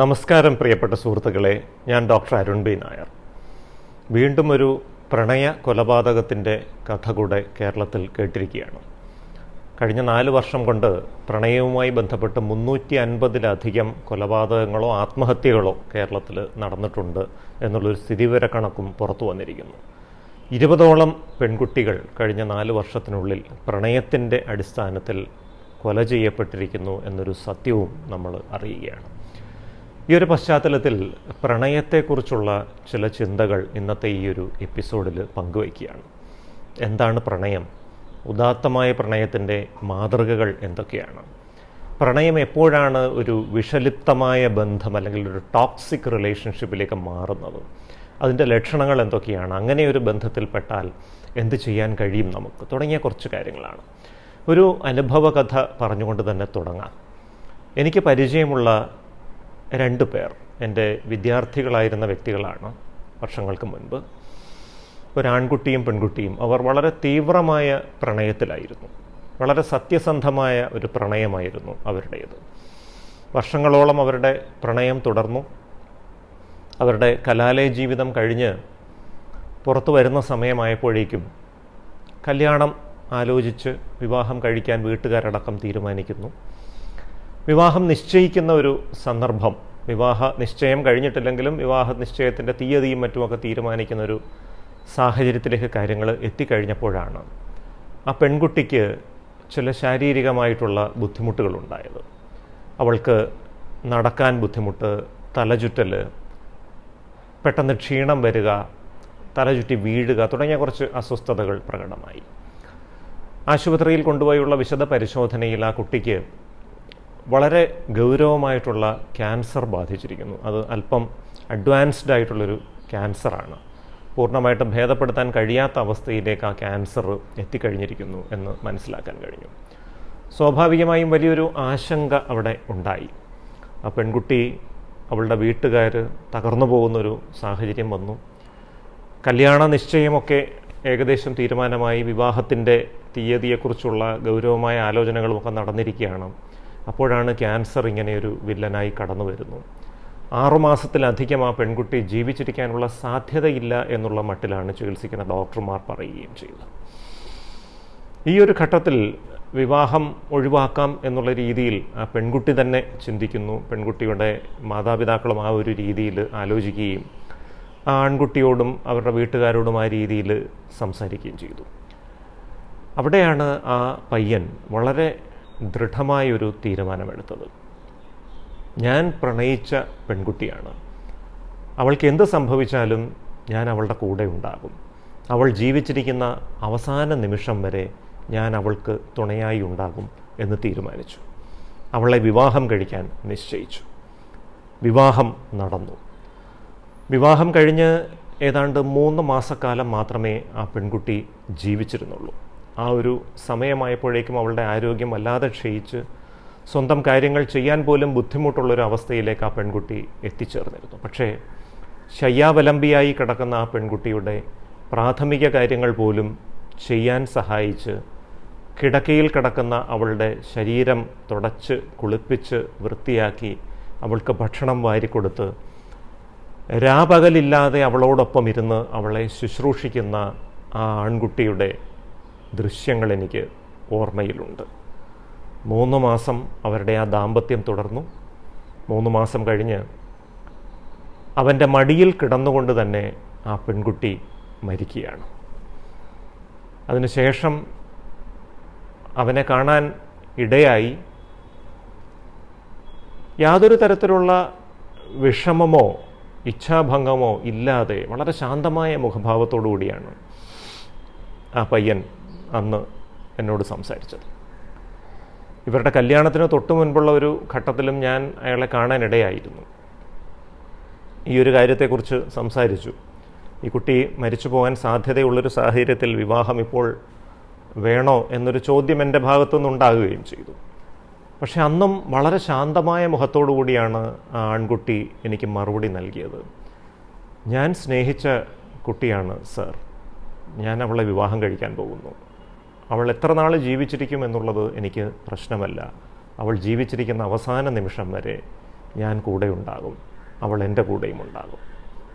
നമസ്കാരം പ്രിയപ്പെട്ട സുഹൃത്തുക്കളെ ഞാൻ ഡോക്ടർ അരുൺ ബി നായർ വീണ്ടും ഒരു പ്രണയ കൊലപാതകത്തിൻ്റെ കഥ കൂടെ കേരളത്തിൽ കേട്ടിരിക്കുകയാണ് കഴിഞ്ഞ നാല് വർഷം കൊണ്ട് പ്രണയവുമായി ബന്ധപ്പെട്ട് മുന്നൂറ്റി അൻപതിലധികം കൊലപാതകങ്ങളോ ആത്മഹത്യകളോ കേരളത്തിൽ നടന്നിട്ടുണ്ട് എന്നുള്ളൊരു സ്ഥിതിവിവര കണക്കും പുറത്തു വന്നിരിക്കുന്നു ഇരുപതോളം പെൺകുട്ടികൾ കഴിഞ്ഞ നാല് വർഷത്തിനുള്ളിൽ പ്രണയത്തിൻ്റെ അടിസ്ഥാനത്തിൽ കൊല ചെയ്യപ്പെട്ടിരിക്കുന്നു എന്നൊരു സത്യവും നമ്മൾ അറിയുകയാണ് ഈ ഒരു പശ്ചാത്തലത്തിൽ പ്രണയത്തെക്കുറിച്ചുള്ള ചില ചിന്തകൾ ഇന്നത്തെ ഈ ഒരു എപ്പിസോഡിൽ പങ്കുവയ്ക്കുകയാണ് എന്താണ് പ്രണയം ഉദാത്തമായ പ്രണയത്തിൻ്റെ മാതൃകകൾ എന്തൊക്കെയാണ് പ്രണയം എപ്പോഴാണ് ഒരു വിഷലിപ്തമായ ബന്ധം അല്ലെങ്കിൽ ഒരു ടോക്സിക് റിലേഷൻഷിപ്പിലേക്ക് മാറുന്നത് അതിൻ്റെ ലക്ഷണങ്ങൾ എന്തൊക്കെയാണ് അങ്ങനെ ഒരു ബന്ധത്തിൽപ്പെട്ടാൽ എന്ത് ചെയ്യാൻ കഴിയും നമുക്ക് തുടങ്ങിയ കുറച്ച് കാര്യങ്ങളാണ് ഒരു അനുഭവ കഥ പറഞ്ഞുകൊണ്ട് തന്നെ തുടങ്ങാം എനിക്ക് പരിചയമുള്ള രണ്ട് പേർ എൻ്റെ വിദ്യാർത്ഥികളായിരുന്ന വ്യക്തികളാണ് വർഷങ്ങൾക്ക് മുൻപ് ഒരാൺകുട്ടിയും പെൺകുട്ടിയും അവർ വളരെ തീവ്രമായ പ്രണയത്തിലായിരുന്നു വളരെ സത്യസന്ധമായ ഒരു പ്രണയമായിരുന്നു അവരുടേത് വർഷങ്ങളോളം അവരുടെ പ്രണയം തുടർന്നു അവരുടെ കലാലയ ജീവിതം കഴിഞ്ഞ് പുറത്തു വരുന്ന സമയമായപ്പോഴേക്കും കല്യാണം ആലോചിച്ച് വിവാഹം കഴിക്കാൻ വീട്ടുകാരടക്കം തീരുമാനിക്കുന്നു വിവാഹം നിശ്ചയിക്കുന്ന ഒരു സന്ദർഭം വിവാഹ നിശ്ചയം കഴിഞ്ഞിട്ടില്ലെങ്കിലും വിവാഹ നിശ്ചയത്തിൻ്റെ തീയതിയും മറ്റുമൊക്കെ തീരുമാനിക്കുന്ന ഒരു സാഹചര്യത്തിലേക്ക് കാര്യങ്ങൾ എത്തിക്കഴിഞ്ഞപ്പോഴാണ് ആ പെൺകുട്ടിക്ക് ചില ശാരീരികമായിട്ടുള്ള ബുദ്ധിമുട്ടുകൾ ഉണ്ടായത് അവൾക്ക് നടക്കാൻ ബുദ്ധിമുട്ട് തലചുറ്റൽ പെട്ടെന്ന് ക്ഷീണം വരിക തലചുറ്റി വീഴുക തുടങ്ങിയ കുറച്ച് അസ്വസ്ഥതകൾ പ്രകടമായി ആശുപത്രിയിൽ കൊണ്ടുപോയുള്ള വിശദ പരിശോധനയിൽ ആ കുട്ടിക്ക് വളരെ ഗൗരവമായിട്ടുള്ള ക്യാൻസർ ബാധിച്ചിരിക്കുന്നു അത് അല്പം അഡ്വാൻസ്ഡ് ആയിട്ടുള്ളൊരു ക്യാൻസറാണ് പൂർണ്ണമായിട്ടും ഭേദപ്പെടുത്താൻ കഴിയാത്ത അവസ്ഥയിലേക്ക് ആ ക്യാൻസർ എത്തിക്കഴിഞ്ഞിരിക്കുന്നു എന്ന് മനസ്സിലാക്കാൻ കഴിഞ്ഞു സ്വാഭാവികമായും വലിയൊരു ആശങ്ക അവിടെ ഉണ്ടായി ആ പെൺകുട്ടി അവളുടെ വീട്ടുകാർ തകർന്നു പോകുന്നൊരു സാഹചര്യം വന്നു കല്യാണ നിശ്ചയമൊക്കെ ഏകദേശം തീരുമാനമായി വിവാഹത്തിൻ്റെ തീയതിയെക്കുറിച്ചുള്ള ഗൗരവമായ ആലോചനകളുമൊക്കെ നടന്നിരിക്കുകയാണ് അപ്പോഴാണ് ക്യാൻസർ ഇങ്ങനെയൊരു വില്ലനായി കടന്നു വരുന്നു ആറുമാസത്തിലധികം ആ പെൺകുട്ടി ജീവിച്ചിരിക്കാനുള്ള സാധ്യതയില്ല എന്നുള്ള മട്ടിലാണ് ചികിത്സിക്കുന്ന ഡോക്ടർമാർ പറയുകയും ചെയ്തത് ഈ ഒരു ഘട്ടത്തിൽ വിവാഹം ഒഴിവാക്കാം എന്നുള്ള രീതിയിൽ ആ പെൺകുട്ടി തന്നെ ചിന്തിക്കുന്നു പെൺകുട്ടിയുടെ മാതാപിതാക്കളും ആ ഒരു രീതിയിൽ ആലോചിക്കുകയും ആ ആൺകുട്ടിയോടും അവരുടെ വീട്ടുകാരോടും ആ രീതിയിൽ സംസാരിക്കുകയും ചെയ്തു അവിടെയാണ് ആ പയ്യൻ വളരെ ദൃഢമായൊരു തീരുമാനമെടുത്തത് ഞാൻ പ്രണയിച്ച പെൺകുട്ടിയാണ് അവൾക്ക് എന്ത് സംഭവിച്ചാലും ഞാൻ അവളുടെ കൂടെ ഉണ്ടാകും അവൾ ജീവിച്ചിരിക്കുന്ന അവസാന നിമിഷം വരെ ഞാൻ അവൾക്ക് തുണയായി ഉണ്ടാകും എന്ന് തീരുമാനിച്ചു അവളെ വിവാഹം കഴിക്കാൻ നിശ്ചയിച്ചു വിവാഹം നടന്നു വിവാഹം കഴിഞ്ഞ് ഏതാണ്ട് മൂന്ന് മാസക്കാലം മാത്രമേ ആ പെൺകുട്ടി ജീവിച്ചിരുന്നുള്ളൂ ആ ഒരു സമയമായപ്പോഴേക്കും അവളുടെ ആരോഗ്യം വല്ലാതെ ക്ഷയിച്ച് സ്വന്തം കാര്യങ്ങൾ ചെയ്യാൻ പോലും ബുദ്ധിമുട്ടുള്ളൊരു അവസ്ഥയിലേക്ക് ആ പെൺകുട്ടി എത്തിച്ചേർന്നിരുന്നു പക്ഷേ ശയ്യാവലംബിയായി കിടക്കുന്ന ആ പെൺകുട്ടിയുടെ പ്രാഥമിക കാര്യങ്ങൾ പോലും ചെയ്യാൻ സഹായിച്ച് കിടക്കയിൽ കിടക്കുന്ന അവളുടെ ശരീരം തുടച്ച് കുളിപ്പിച്ച് വൃത്തിയാക്കി അവൾക്ക് ഭക്ഷണം വാരിക്കൊടുത്ത് രാപകലില്ലാതെ അവളോടൊപ്പം ഇരുന്ന് അവളെ ശുശ്രൂഷിക്കുന്ന ആ ആൺകുട്ടിയുടെ ദൃശ്യങ്ങൾ എനിക്ക് ഓർമ്മയിലുണ്ട് മൂന്ന് മാസം അവരുടെ ആ ദാമ്പത്യം തുടർന്നു മൂന്ന് മാസം കഴിഞ്ഞ് അവൻ്റെ മടിയിൽ കിടന്നുകൊണ്ട് തന്നെ ആ പെൺകുട്ടി മരിക്കുകയാണ് അതിനുശേഷം അവനെ കാണാൻ ഇടയായി യാതൊരു തരത്തിലുള്ള വിഷമമോ ഇച്ഛാഭംഗമോ ഇല്ലാതെ വളരെ ശാന്തമായ മുഖഭാവത്തോടു കൂടിയാണ് ആ പയ്യൻ അന്ന് എന്നോട് സംസാരിച്ചത് ഇവരുടെ കല്യാണത്തിന് തൊട്ട് മുൻപുള്ള ഒരു ഘട്ടത്തിലും ഞാൻ അയാളെ കാണാനിടയായിരുന്നു ഈ ഒരു കാര്യത്തെക്കുറിച്ച് സംസാരിച്ചു ഈ കുട്ടി മരിച്ചു പോകാൻ സാധ്യതയുള്ളൊരു സാഹചര്യത്തിൽ വിവാഹം ഇപ്പോൾ വേണോ എന്നൊരു ചോദ്യം എൻ്റെ ഉണ്ടാകുകയും ചെയ്തു പക്ഷെ അന്നും വളരെ ശാന്തമായ മുഖത്തോടു കൂടിയാണ് ആ ആൺകുട്ടി എനിക്ക് മറുപടി നൽകിയത് ഞാൻ സ്നേഹിച്ച കുട്ടിയാണ് സർ ഞാൻ അവളെ വിവാഹം കഴിക്കാൻ പോകുന്നു അവൾ എത്ര നാൾ ജീവിച്ചിരിക്കും എന്നുള്ളത് എനിക്ക് പ്രശ്നമല്ല അവൾ ജീവിച്ചിരിക്കുന്ന അവസാന നിമിഷം വരെ ഞാൻ കൂടെ ഉണ്ടാകും അവൾ എൻ്റെ കൂടെയും ഉണ്ടാകും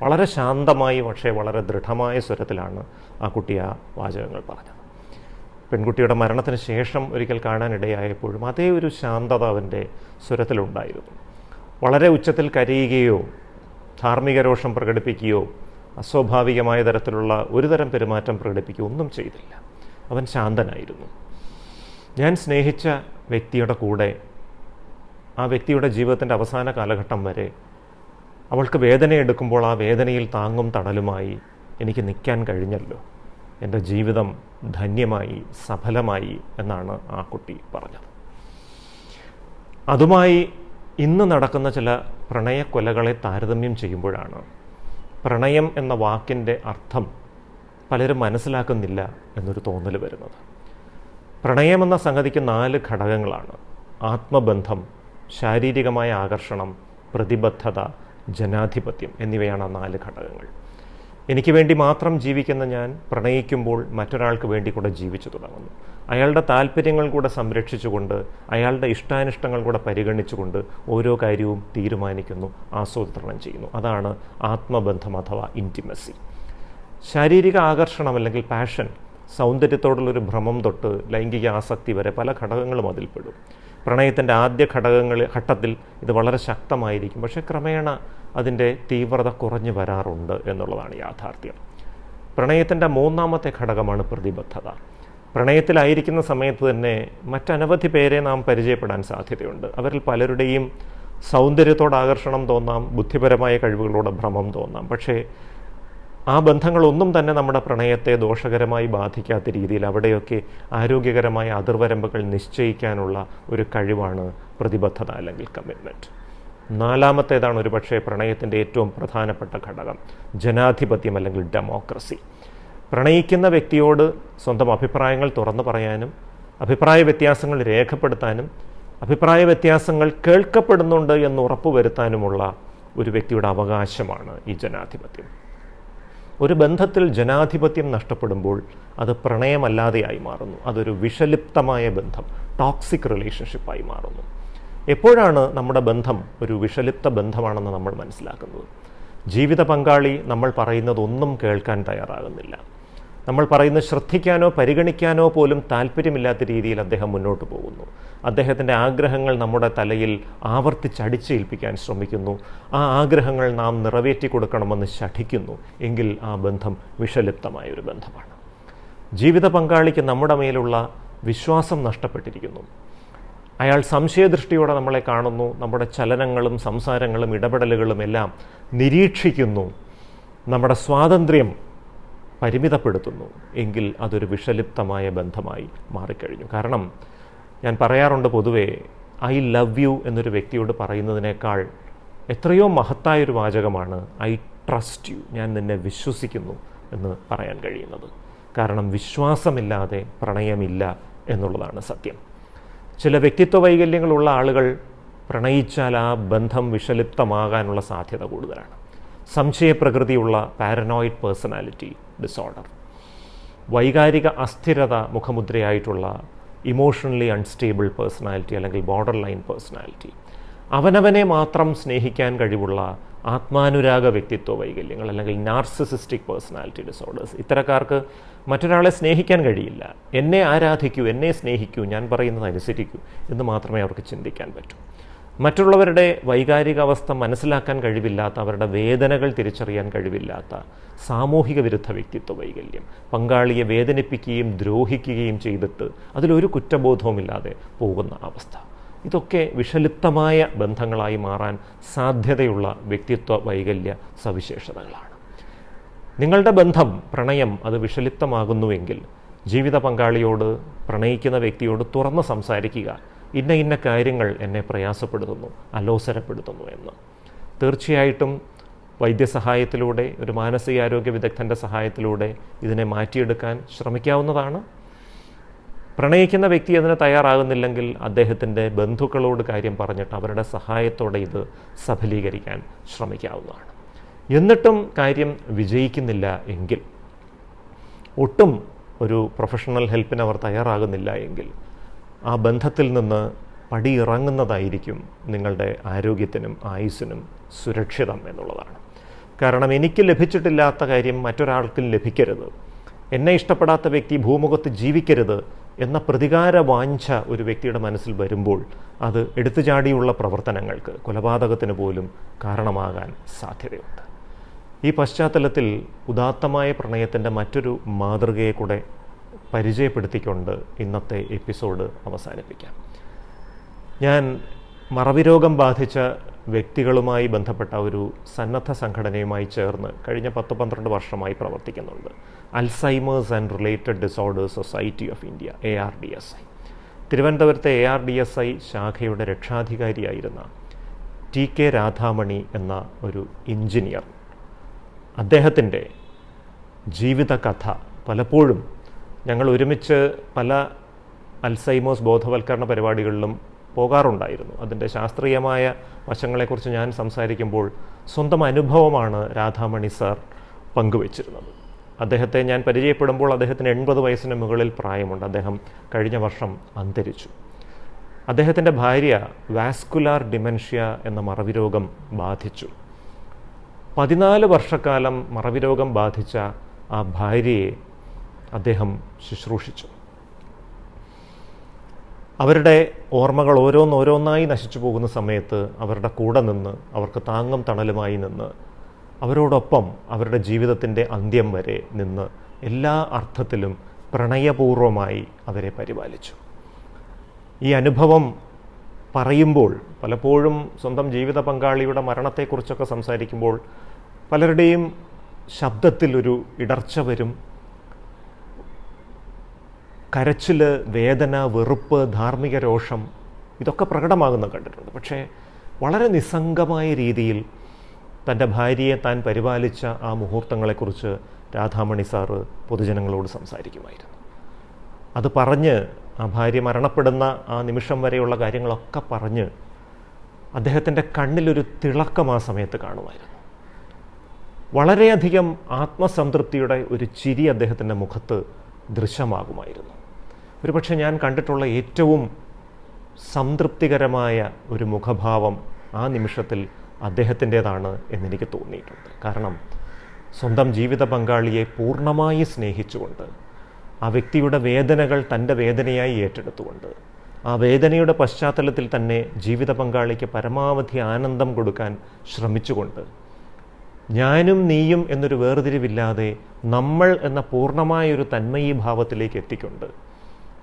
വളരെ ശാന്തമായി പക്ഷേ വളരെ ദൃഢമായ സ്വരത്തിലാണ് ആ കുട്ടി ആ വാചകങ്ങൾ പറഞ്ഞത് പെൺകുട്ടിയുടെ മരണത്തിന് ശേഷം ഒരിക്കൽ കാണാനിടയായപ്പോഴും അതേ ഒരു ശാന്തത അവൻ്റെ സ്വരത്തിലുണ്ടായിരുന്നു വളരെ ഉച്ചത്തിൽ കരയുകയോ ധാർമ്മിക രോഷം പ്രകടിപ്പിക്കുകയോ അസ്വാഭാവികമായ തരത്തിലുള്ള ഒരുതരം പെരുമാറ്റം പ്രകടിപ്പിക്കുകയോ ഒന്നും ചെയ്തില്ല അവൻ ശാന്തനായിരുന്നു ഞാൻ സ്നേഹിച്ച വ്യക്തിയുടെ കൂടെ ആ വ്യക്തിയുടെ ജീവിതത്തിൻ്റെ അവസാന കാലഘട്ടം വരെ അവൾക്ക് വേദനയെടുക്കുമ്പോൾ ആ വേദനയിൽ താങ്ങും തണലുമായി എനിക്ക് നിൽക്കാൻ കഴിഞ്ഞല്ലോ എൻ്റെ ജീവിതം ധന്യമായി സഫലമായി എന്നാണ് ആ കുട്ടി പറഞ്ഞത് അതുമായി ഇന്ന് നടക്കുന്ന ചില പ്രണയക്കൊലകളെ താരതമ്യം ചെയ്യുമ്പോഴാണ് പ്രണയം എന്ന വാക്കിൻ്റെ അർത്ഥം പലരും മനസ്സിലാക്കുന്നില്ല എന്നൊരു തോന്നൽ വരുന്നത് പ്രണയമെന്ന സംഗതിക്ക് നാല് ഘടകങ്ങളാണ് ആത്മബന്ധം ശാരീരികമായ ആകർഷണം പ്രതിബദ്ധത ജനാധിപത്യം എന്നിവയാണ് ആ നാല് ഘടകങ്ങൾ എനിക്ക് വേണ്ടി മാത്രം ജീവിക്കുന്ന ഞാൻ പ്രണയിക്കുമ്പോൾ മറ്റൊരാൾക്ക് വേണ്ടി കൂടെ ജീവിച്ചു തുടങ്ങുന്നു അയാളുടെ താല്പര്യങ്ങൾ കൂടെ സംരക്ഷിച്ചുകൊണ്ട് അയാളുടെ ഇഷ്ടാനിഷ്ടങ്ങൾ കൂടെ പരിഗണിച്ചുകൊണ്ട് ഓരോ കാര്യവും തീരുമാനിക്കുന്നു ആസൂത്രണം ചെയ്യുന്നു അതാണ് ആത്മബന്ധം അഥവാ ഇൻറ്റിമസി ശാരീരിക ആകർഷണം അല്ലെങ്കിൽ പാഷൻ സൗന്ദര്യത്തോടുള്ളൊരു ഭ്രമം തൊട്ട് ലൈംഗിക ആസക്തി വരെ പല ഘടകങ്ങളും അതിൽപ്പെടും പ്രണയത്തിൻ്റെ ആദ്യ ഘടകങ്ങൾ ഘട്ടത്തിൽ ഇത് വളരെ ശക്തമായിരിക്കും പക്ഷേ ക്രമേണ അതിൻ്റെ തീവ്രത കുറഞ്ഞു വരാറുണ്ട് എന്നുള്ളതാണ് യാഥാർത്ഥ്യം പ്രണയത്തിൻ്റെ മൂന്നാമത്തെ ഘടകമാണ് പ്രതിബദ്ധത പ്രണയത്തിലായിരിക്കുന്ന സമയത്ത് തന്നെ മറ്റനവധി പേരെ നാം പരിചയപ്പെടാൻ സാധ്യതയുണ്ട് അവരിൽ പലരുടെയും സൗന്ദര്യത്തോട് ആകർഷണം തോന്നാം ബുദ്ധിപരമായ കഴിവുകളോട് ഭ്രമം തോന്നാം പക്ഷേ ആ ബന്ധങ്ങളൊന്നും തന്നെ നമ്മുടെ പ്രണയത്തെ ദോഷകരമായി ബാധിക്കാത്ത രീതിയിൽ അവിടെയൊക്കെ ആരോഗ്യകരമായ അതിർവരമ്പുകൾ നിശ്ചയിക്കാനുള്ള ഒരു കഴിവാണ് പ്രതിബദ്ധത അല്ലെങ്കിൽ കമ്മിറ്റ്മെൻറ്റ് നാലാമത്തേതാണ് ഒരുപക്ഷെ പ്രണയത്തിൻ്റെ ഏറ്റവും പ്രധാനപ്പെട്ട ഘടകം ജനാധിപത്യം അല്ലെങ്കിൽ ഡെമോക്രസി പ്രണയിക്കുന്ന വ്യക്തിയോട് സ്വന്തം അഭിപ്രായങ്ങൾ തുറന്നു പറയാനും അഭിപ്രായ വ്യത്യാസങ്ങൾ രേഖപ്പെടുത്താനും അഭിപ്രായ വ്യത്യാസങ്ങൾ കേൾക്കപ്പെടുന്നുണ്ട് എന്ന് ഉറപ്പുവരുത്താനുമുള്ള ഒരു വ്യക്തിയുടെ അവകാശമാണ് ഈ ജനാധിപത്യം ഒരു ബന്ധത്തിൽ ജനാധിപത്യം നഷ്ടപ്പെടുമ്പോൾ അത് പ്രണയമല്ലാതെയായി മാറുന്നു അതൊരു വിഷലിപ്തമായ ബന്ധം ടോക്സിക് റിലേഷൻഷിപ്പായി മാറുന്നു എപ്പോഴാണ് നമ്മുടെ ബന്ധം ഒരു വിഷലിപ്ത ബന്ധമാണെന്ന് നമ്മൾ മനസ്സിലാക്കുന്നത് ജീവിത പങ്കാളി നമ്മൾ പറയുന്നത് ഒന്നും കേൾക്കാൻ തയ്യാറാകുന്നില്ല നമ്മൾ പറയുന്നത് ശ്രദ്ധിക്കാനോ പരിഗണിക്കാനോ പോലും താല്പര്യമില്ലാത്ത രീതിയിൽ അദ്ദേഹം മുന്നോട്ട് പോകുന്നു അദ്ദേഹത്തിൻ്റെ ആഗ്രഹങ്ങൾ നമ്മുടെ തലയിൽ ആവർത്തിച്ചടിച്ചേൽപ്പിക്കാൻ ശ്രമിക്കുന്നു ആ ആഗ്രഹങ്ങൾ നാം നിറവേറ്റി കൊടുക്കണമെന്ന് ശഠിക്കുന്നു എങ്കിൽ ആ ബന്ധം വിഷലിപ്തമായ ഒരു ബന്ധമാണ് ജീവിത പങ്കാളിക്ക് നമ്മുടെ മേലുള്ള വിശ്വാസം നഷ്ടപ്പെട്ടിരിക്കുന്നു അയാൾ സംശയദൃഷ്ടിയോടെ നമ്മളെ കാണുന്നു നമ്മുടെ ചലനങ്ങളും സംസാരങ്ങളും ഇടപെടലുകളും എല്ലാം നിരീക്ഷിക്കുന്നു നമ്മുടെ സ്വാതന്ത്ര്യം പരിമിതപ്പെടുത്തുന്നു എങ്കിൽ അതൊരു വിഷലിപ്തമായ ബന്ധമായി മാറിക്കഴിഞ്ഞു കാരണം ഞാൻ പറയാറുണ്ട് പൊതുവേ ഐ ലവ് യു എന്നൊരു വ്യക്തിയോട് പറയുന്നതിനേക്കാൾ എത്രയോ മഹത്തായൊരു വാചകമാണ് ഐ ട്രസ്റ്റ് യു ഞാൻ നിന്നെ വിശ്വസിക്കുന്നു എന്ന് പറയാൻ കഴിയുന്നത് കാരണം വിശ്വാസമില്ലാതെ പ്രണയമില്ല എന്നുള്ളതാണ് സത്യം ചില വ്യക്തിത്വ വൈകല്യങ്ങളുള്ള ആളുകൾ പ്രണയിച്ചാൽ ആ ബന്ധം വിഷലിപ്തമാകാനുള്ള സാധ്യത കൂടുതലാണ് സംശയപ്രകൃതിയുള്ള പാരനോയിഡ് പേഴ്സണാലിറ്റി ഡിസോർഡർ വൈകാരിക അസ്ഥിരത മുഖമുദ്രയായിട്ടുള്ള ഇമോഷണലി അൺസ്റ്റേബിൾ പേഴ്സണാലിറ്റി അല്ലെങ്കിൽ ബോർഡർ ലൈൻ പേഴ്സണാലിറ്റി അവനവനെ മാത്രം സ്നേഹിക്കാൻ കഴിവുള്ള ആത്മാനുരാഗ വ്യക്തിത്വ വൈകല്യങ്ങൾ അല്ലെങ്കിൽ നാർസിസിസ്റ്റിക് പേഴ്സണാലിറ്റി ഡിസോർഡേഴ്സ് ഇത്തരക്കാർക്ക് മറ്റൊരാളെ സ്നേഹിക്കാൻ കഴിയില്ല എന്നെ ആരാധിക്കൂ എന്നെ സ്നേഹിക്കൂ ഞാൻ പറയുന്നത് അനുസരിക്കൂ എന്ന് മാത്രമേ അവർക്ക് ചിന്തിക്കാൻ പറ്റൂ മറ്റുള്ളവരുടെ വൈകാരികാവസ്ഥ മനസ്സിലാക്കാൻ കഴിവില്ലാത്ത അവരുടെ വേദനകൾ തിരിച്ചറിയാൻ കഴിവില്ലാത്ത സാമൂഹിക വിരുദ്ധ വ്യക്തിത്വ വൈകല്യം പങ്കാളിയെ വേദനിപ്പിക്കുകയും ദ്രോഹിക്കുകയും ചെയ്തിട്ട് അതിലൊരു കുറ്റബോധവുമില്ലാതെ പോകുന്ന അവസ്ഥ ഇതൊക്കെ വിഷലിപ്തമായ ബന്ധങ്ങളായി മാറാൻ സാധ്യതയുള്ള വ്യക്തിത്വ വൈകല്യ സവിശേഷതകളാണ് നിങ്ങളുടെ ബന്ധം പ്രണയം അത് വിഷലിപ്തമാകുന്നുവെങ്കിൽ ജീവിത പങ്കാളിയോട് പ്രണയിക്കുന്ന വ്യക്തിയോട് തുറന്ന് സംസാരിക്കുക ഇന്ന ഇന്ന കാര്യങ്ങൾ എന്നെ പ്രയാസപ്പെടുത്തുന്നു അലോസരപ്പെടുത്തുന്നു എന്ന് തീർച്ചയായിട്ടും വൈദ്യസഹായത്തിലൂടെ ഒരു മാനസികാരോഗ്യ വിദഗ്ധൻ്റെ സഹായത്തിലൂടെ ഇതിനെ മാറ്റിയെടുക്കാൻ ശ്രമിക്കാവുന്നതാണ് പ്രണയിക്കുന്ന വ്യക്തി അതിന് തയ്യാറാകുന്നില്ലെങ്കിൽ അദ്ദേഹത്തിൻ്റെ ബന്ധുക്കളോട് കാര്യം പറഞ്ഞിട്ട് അവരുടെ സഹായത്തോടെ ഇത് സഫലീകരിക്കാൻ ശ്രമിക്കാവുന്നതാണ് എന്നിട്ടും കാര്യം വിജയിക്കുന്നില്ല എങ്കിൽ ഒട്ടും ഒരു പ്രൊഫഷണൽ ഹെൽപ്പിന് അവർ തയ്യാറാകുന്നില്ല എങ്കിൽ ആ ബന്ധത്തിൽ നിന്ന് പടിയിറങ്ങുന്നതായിരിക്കും നിങ്ങളുടെ ആരോഗ്യത്തിനും ആയുസ്സിനും സുരക്ഷിതം എന്നുള്ളതാണ് കാരണം എനിക്ക് ലഭിച്ചിട്ടില്ലാത്ത കാര്യം മറ്റൊരാൾക്കും ലഭിക്കരുത് എന്നെ ഇഷ്ടപ്പെടാത്ത വ്യക്തി ഭൂമുഖത്ത് ജീവിക്കരുത് എന്ന പ്രതികാര വാഞ്ച ഒരു വ്യക്തിയുടെ മനസ്സിൽ വരുമ്പോൾ അത് എടുത്തുചാടിയുള്ള പ്രവർത്തനങ്ങൾക്ക് കൊലപാതകത്തിന് പോലും കാരണമാകാൻ സാധ്യതയുണ്ട് ഈ പശ്ചാത്തലത്തിൽ ഉദാത്തമായ പ്രണയത്തിൻ്റെ മറ്റൊരു മാതൃകയെ കൂടെ പരിചയപ്പെടുത്തിക്കൊണ്ട് ഇന്നത്തെ എപ്പിസോഡ് അവസാനിപ്പിക്കാം ഞാൻ മറവി രോഗം ബാധിച്ച വ്യക്തികളുമായി ബന്ധപ്പെട്ട ഒരു സന്നദ്ധ സംഘടനയുമായി ചേർന്ന് കഴിഞ്ഞ പത്ത് പന്ത്രണ്ട് വർഷമായി പ്രവർത്തിക്കുന്നുണ്ട് Alzheimer's and related disorders society of India A R D S I തിരുവനന്തപുരത്തെ A R D S I ശാഖയുടെ രക്ഷാധികാരിയായിരുന്ന ടി കെ രാധാമണി എന്ന ഒരു എഞ്ചിനീയർ അദ്ദേഹത്തിൻ്റെ ജീവിതകഥ പലപ്പോഴും ഞങ്ങൾ ഒരുമിച്ച് പല അൽസൈമോസ് ബോധവൽക്കരണ പരിപാടികളിലും പോകാറുണ്ടായിരുന്നു അതിൻ്റെ ശാസ്ത്രീയമായ വശങ്ങളെക്കുറിച്ച് ഞാൻ സംസാരിക്കുമ്പോൾ സ്വന്തം അനുഭവമാണ് രാധാമണി സാർ പങ്കുവച്ചിരുന്നത് അദ്ദേഹത്തെ ഞാൻ പരിചയപ്പെടുമ്പോൾ അദ്ദേഹത്തിന് എൺപത് വയസ്സിന് മുകളിൽ പ്രായമുണ്ട് അദ്ദേഹം കഴിഞ്ഞ വർഷം അന്തരിച്ചു അദ്ദേഹത്തിൻ്റെ ഭാര്യ വാസ്കുലാർ ഡിമെൻഷ്യ എന്ന മറവി രോഗം ബാധിച്ചു പതിനാല് വർഷക്കാലം മറവി രോഗം ബാധിച്ച ആ ഭാര്യയെ അദ്ദേഹം ശുശ്രൂഷിച്ചു അവരുടെ ഓർമ്മകൾ ഓരോന്നോരോന്നായി നശിച്ചു പോകുന്ന സമയത്ത് അവരുടെ കൂടെ നിന്ന് അവർക്ക് താങ്ങും തണലുമായി നിന്ന് അവരോടൊപ്പം അവരുടെ ജീവിതത്തിൻ്റെ അന്ത്യം വരെ നിന്ന് എല്ലാ അർത്ഥത്തിലും പ്രണയപൂർവമായി അവരെ പരിപാലിച്ചു ഈ അനുഭവം പറയുമ്പോൾ പലപ്പോഴും സ്വന്തം ജീവിത പങ്കാളിയുടെ മരണത്തെക്കുറിച്ചൊക്കെ സംസാരിക്കുമ്പോൾ പലരുടെയും ശബ്ദത്തിലൊരു ഇടർച്ച വരും കരച്ചിൽ വേദന വെറുപ്പ് ധാർമ്മിക രോഷം ഇതൊക്കെ പ്രകടമാകുന്ന കണ്ടിട്ടുണ്ട് പക്ഷേ വളരെ നിസ്സംഗമായ രീതിയിൽ തൻ്റെ ഭാര്യയെ താൻ പരിപാലിച്ച ആ മുഹൂർത്തങ്ങളെക്കുറിച്ച് രാധാമണി സാറ് പൊതുജനങ്ങളോട് സംസാരിക്കുമായിരുന്നു അത് പറഞ്ഞ് ആ ഭാര്യ മരണപ്പെടുന്ന ആ നിമിഷം വരെയുള്ള കാര്യങ്ങളൊക്കെ പറഞ്ഞ് അദ്ദേഹത്തിൻ്റെ കണ്ണിലൊരു തിളക്കം ആ സമയത്ത് കാണുമായിരുന്നു വളരെയധികം ആത്മസംതൃപ്തിയുടെ ഒരു ചിരി അദ്ദേഹത്തിൻ്റെ മുഖത്ത് ദൃശ്യമാകുമായിരുന്നു ഒരുപക്ഷെ ഞാൻ കണ്ടിട്ടുള്ള ഏറ്റവും സംതൃപ്തികരമായ ഒരു മുഖഭാവം ആ നിമിഷത്തിൽ അദ്ദേഹത്തിൻ്റേതാണ് എന്നെനിക്ക് തോന്നിയിട്ടുണ്ട് കാരണം സ്വന്തം ജീവിത പങ്കാളിയെ പൂർണ്ണമായി സ്നേഹിച്ചുകൊണ്ട് ആ വ്യക്തിയുടെ വേദനകൾ തൻ്റെ വേദനയായി ഏറ്റെടുത്തുകൊണ്ട് ആ വേദനയുടെ പശ്ചാത്തലത്തിൽ തന്നെ ജീവിത പങ്കാളിക്ക് പരമാവധി ആനന്ദം കൊടുക്കാൻ ശ്രമിച്ചുകൊണ്ട് ഞാനും നീയും എന്നൊരു വേർതിരിവില്ലാതെ നമ്മൾ എന്ന പൂർണ്ണമായൊരു ഭാവത്തിലേക്ക് എത്തിക്കൊണ്ട്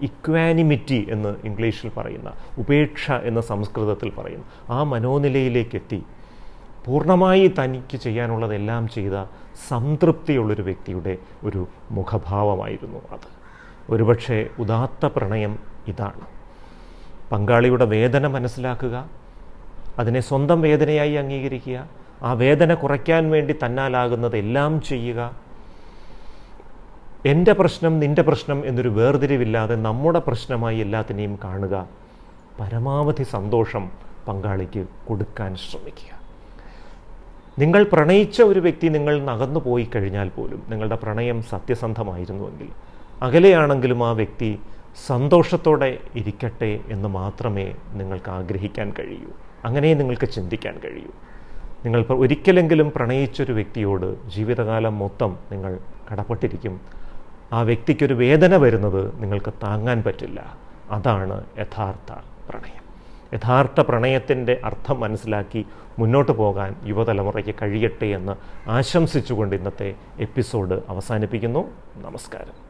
ഇക്വാനിമിറ്റി എന്ന് ഇംഗ്ലീഷിൽ പറയുന്ന ഉപേക്ഷ എന്ന് സംസ്കൃതത്തിൽ പറയുന്ന ആ മനോനിലയിലേക്കെത്തി പൂർണ്ണമായി തനിക്ക് ചെയ്യാനുള്ളതെല്ലാം ചെയ്ത സംതൃപ്തിയുള്ളൊരു വ്യക്തിയുടെ ഒരു മുഖഭാവമായിരുന്നു അത് ഒരുപക്ഷെ ഉദാത്ത പ്രണയം ഇതാണ് പങ്കാളിയുടെ വേദന മനസ്സിലാക്കുക അതിനെ സ്വന്തം വേദനയായി അംഗീകരിക്കുക ആ വേദന കുറയ്ക്കാൻ വേണ്ടി തന്നാലാകുന്നതെല്ലാം ചെയ്യുക എൻ്റെ പ്രശ്നം നിൻ്റെ പ്രശ്നം എന്നൊരു വേർതിരിവില്ലാതെ നമ്മുടെ പ്രശ്നമായി എല്ലാത്തിനെയും കാണുക പരമാവധി സന്തോഷം പങ്കാളിക്ക് കൊടുക്കാൻ ശ്രമിക്കുക നിങ്ങൾ പ്രണയിച്ച ഒരു വ്യക്തി നിങ്ങൾ നകന്നു പോയി കഴിഞ്ഞാൽ പോലും നിങ്ങളുടെ പ്രണയം സത്യസന്ധമായിരുന്നുവെങ്കിൽ അകലെയാണെങ്കിലും ആ വ്യക്തി സന്തോഷത്തോടെ ഇരിക്കട്ടെ എന്ന് മാത്രമേ നിങ്ങൾക്ക് ആഗ്രഹിക്കാൻ കഴിയൂ അങ്ങനെ നിങ്ങൾക്ക് ചിന്തിക്കാൻ കഴിയൂ നിങ്ങൾ ഒരിക്കലെങ്കിലും പ്രണയിച്ചൊരു വ്യക്തിയോട് ജീവിതകാലം മൊത്തം നിങ്ങൾ കടപ്പെട്ടിരിക്കും ആ വ്യക്തിക്കൊരു വേദന വരുന്നത് നിങ്ങൾക്ക് താങ്ങാൻ പറ്റില്ല അതാണ് യഥാർത്ഥ പ്രണയം യഥാർത്ഥ പ്രണയത്തിൻ്റെ അർത്ഥം മനസ്സിലാക്കി മുന്നോട്ട് പോകാൻ യുവതലമുറയ്ക്ക് കഴിയട്ടെ എന്ന് ആശംസിച്ചുകൊണ്ട് ഇന്നത്തെ എപ്പിസോഡ് അവസാനിപ്പിക്കുന്നു നമസ്കാരം